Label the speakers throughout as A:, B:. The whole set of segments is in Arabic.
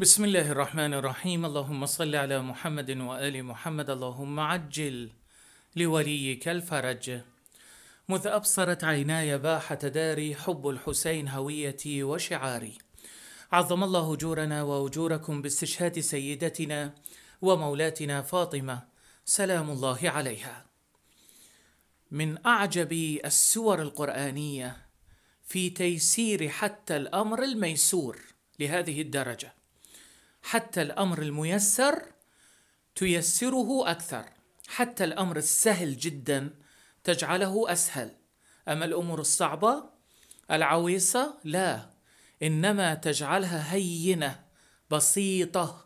A: بسم الله الرحمن الرحيم اللهم صل على محمد وآل محمد اللهم عجل لوليك الفرج مذ أبصرت عيناي باحة داري حب الحسين هويتي وشعاري عظم الله أجورنا وأجوركم باستشهاد سيدتنا ومولاتنا فاطمة سلام الله عليها من أعجب السور القرآنية في تيسير حتى الأمر الميسور لهذه الدرجة حتى الأمر الميسر تيسره أكثر حتى الأمر السهل جدا تجعله أسهل أما الأمور الصعبة العويصة لا إنما تجعلها هينة بسيطة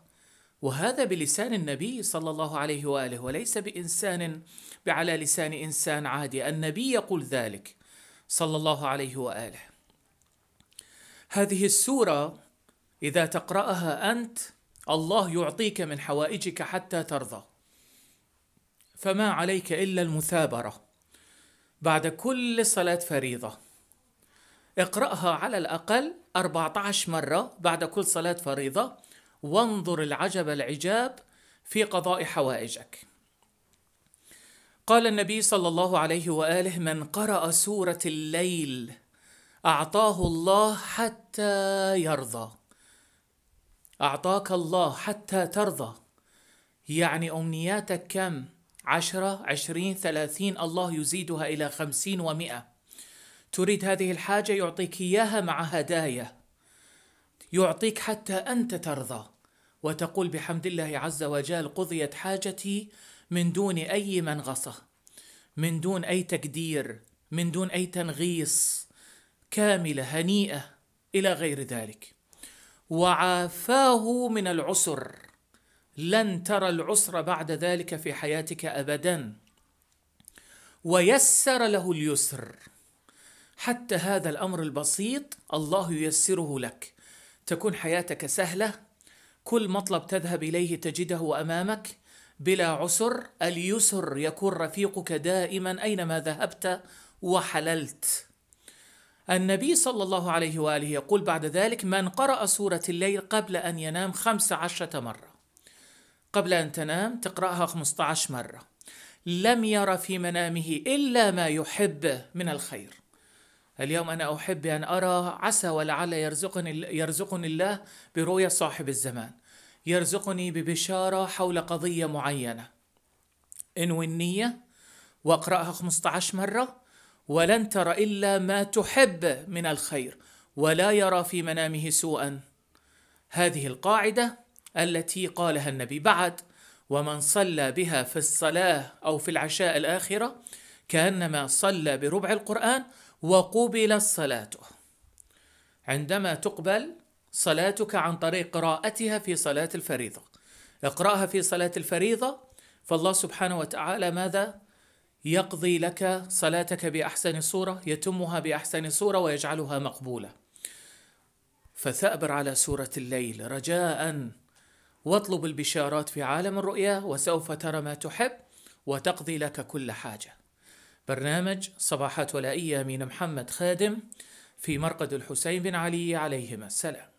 A: وهذا بلسان النبي صلى الله عليه واله وليس بانسان على لسان انسان عادي النبي يقول ذلك صلى الله عليه واله هذه السوره إذا تقرأها أنت الله يعطيك من حوائجك حتى ترضى فما عليك إلا المثابرة بعد كل صلاة فريضة اقرأها على الأقل 14 مرة بعد كل صلاة فريضة وانظر العجب العجاب في قضاء حوائجك قال النبي صلى الله عليه واله من قرا سوره الليل اعطاه الله حتى يرضى أعطاك الله حتى ترضى يعني أمنياتك كم؟ عشرة عشرين ثلاثين الله يزيدها إلى خمسين ومئة تريد هذه الحاجة يعطيك إياها مع هدايا يعطيك حتى أنت ترضى وتقول بحمد الله عز وجل قضيت حاجتي من دون أي منغصة من دون أي تقدير من دون أي تنغيص كاملة هنيئة إلى غير ذلك وعافاه من العسر لن ترى العسر بعد ذلك في حياتك ابدا ويسر له اليسر حتى هذا الامر البسيط الله ييسره لك تكون حياتك سهله كل مطلب تذهب اليه تجده امامك بلا عسر اليسر يكون رفيقك دائما اينما ذهبت وحللت النبي صلى الله عليه وآله يقول بعد ذلك من قرأ سورة الليل قبل أن ينام خمس عشرة مرة قبل أن تنام تقرأها 15 مرة لم يرى في منامه إلا ما يحب من الخير اليوم أنا أحب أن أرى عسى ولعل يرزقني, يرزقني الله برؤية صاحب الزمان يرزقني ببشارة حول قضية معينة انوي النية واقرأها 15 مرة ولن تر الا ما تحب من الخير ولا يرى في منامه سوءا هذه القاعده التي قالها النبي بعد ومن صلى بها في الصلاه او في العشاء الاخره كانما صلى بربع القران وقبل صلاته عندما تقبل صلاتك عن طريق قراءتها في صلاه الفريضه اقراها في صلاه الفريضه فالله سبحانه وتعالى ماذا يقضي لك صلاتك باحسن صوره يتمها باحسن صوره ويجعلها مقبوله فثابر على سوره الليل رجاء واطلب البشارات في عالم الرؤيا وسوف ترى ما تحب وتقضي لك كل حاجه برنامج صباحات ولائيه من محمد خادم في مرقد الحسين بن علي عليهما السلام